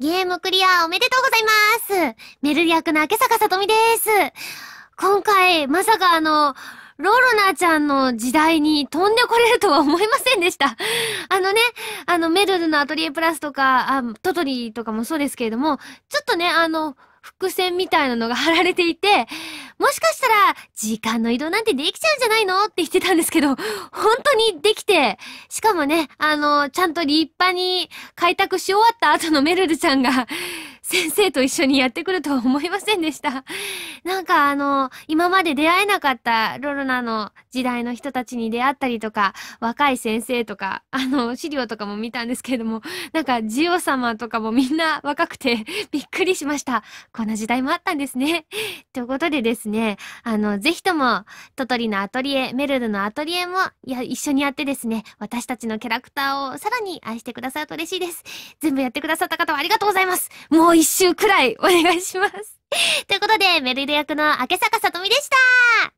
ゲームクリアおめでとうございますメル役の明坂さとみです。今回、まさかあの、ロロナちゃんの時代に飛んでこれるとは思いませんでした。あのね、あの、メルルのアトリエプラスとか、あトトリとかもそうですけれども、ちょっとね、あの、伏線みたいなのが貼られていて、もしかしたら、時間の移動なんてできちゃうんじゃないのって言ってたんですけど、本当にできて、しかもね、あの、ちゃんと立派に開拓し終わった後のメルルちゃんが、先生と一緒にやってくるとは思いませんでした。なんかあの、今まで出会えなかったロロナの時代の人たちに出会ったりとか、若い先生とか、あの、資料とかも見たんですけれども、なんかジオ様とかもみんな若くてびっくりしました。こんな時代もあったんですね。ということでですね、あの、ぜひとも、トトリのアトリエ、メルルのアトリエもや一緒にやってですね、私たちのキャラクターをさらに愛してくださると嬉しいです。全部やってくださった方はありがとうございます。もう一周くらいお願いします。ということで、メルル役の明坂さとみでした